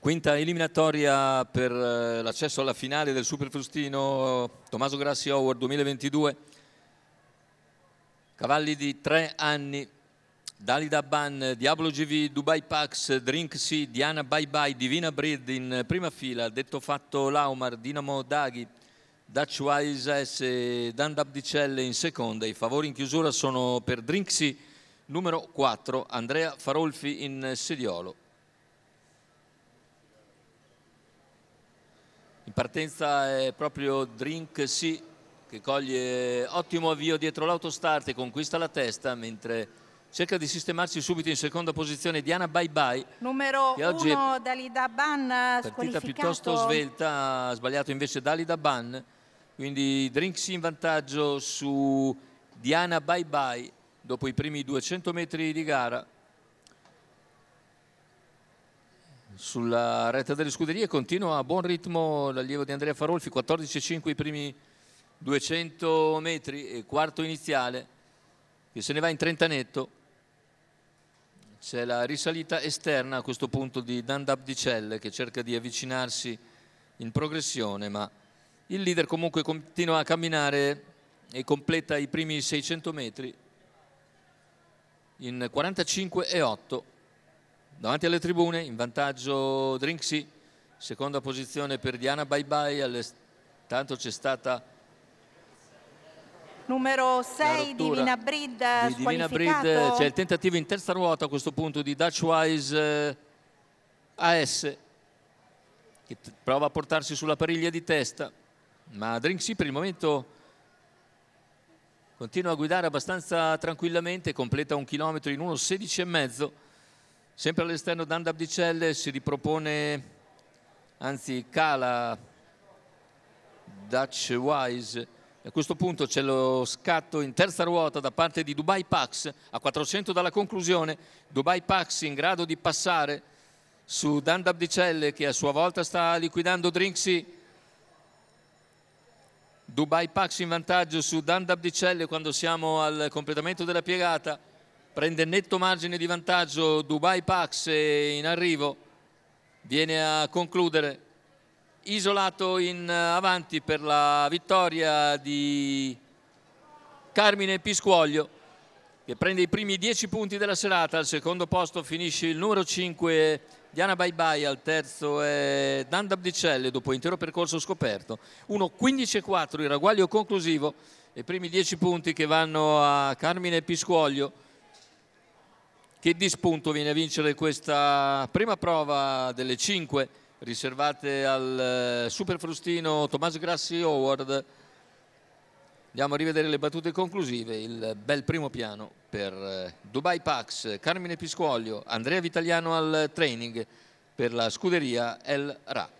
Quinta eliminatoria per eh, l'accesso alla finale del Super Frustino Tommaso Grassi Howard 2022. Cavalli di tre anni, Dalida Ban, Diablo GV, Dubai Pax, Drink C, Diana Bye Bye, Divina Breed in prima fila, detto fatto Laumar, Dinamo Daghi, Dutch Wise S e Dan Dabdicelle in seconda. I favori in chiusura sono per Drink C, numero 4, Andrea Farolfi in sediolo. In partenza è proprio Drink Sì che coglie ottimo avvio dietro l'autostart e conquista la testa mentre cerca di sistemarsi subito in seconda posizione Diana Bye Bye numero che oggi uno Dalida Ban partita piuttosto svelta ha sbagliato invece Dalida Ban quindi Drinksi in vantaggio su Diana Bye Bye dopo i primi 200 metri di gara sulla retta delle scuderie continua a buon ritmo l'allievo di Andrea Farolfi 14,5 i primi 200 metri e quarto iniziale che se ne va in 30 netto c'è la risalita esterna a questo punto di Dan Dabdicelle che cerca di avvicinarsi in progressione ma il leader comunque continua a camminare e completa i primi 600 metri in 45,8 Davanti alle tribune in vantaggio Drinksy, seconda posizione per Diana Bye Bye, tanto c'è stata numero 6 Divina Breed di Divina Breed c'è il tentativo in terza ruota a questo punto di Dutch Dutchwise eh, AS che prova a portarsi sulla pariglia di testa ma Drinksy per il momento continua a guidare abbastanza tranquillamente completa un chilometro in 1,16 e mezzo Sempre all'esterno Danda Abdicelle si ripropone, anzi cala Dutch Wise. A questo punto c'è lo scatto in terza ruota da parte di Dubai Pax a 400 dalla conclusione. Dubai Pax in grado di passare su Dan Dabdicelle che a sua volta sta liquidando Drinksy. Dubai Pax in vantaggio su Dan Dabdicelle quando siamo al completamento della piegata prende netto margine di vantaggio Dubai Pax in arrivo viene a concludere isolato in eh, avanti per la vittoria di Carmine Piscuoglio che prende i primi 10 punti della serata, al secondo posto finisce il numero 5 Diana Baibai, al terzo è Dan Dabdicelle dopo intero percorso scoperto, 1-15-4 il raguaglio conclusivo, i primi 10 punti che vanno a Carmine Piscuoglio che di spunto viene a vincere questa prima prova delle 5 riservate al eh, super frustino Tommaso Grassi Howard. Andiamo a rivedere le battute conclusive, il bel primo piano per eh, Dubai Pax, Carmine Piscuoglio, Andrea Vitaliano al training per la scuderia El Ra.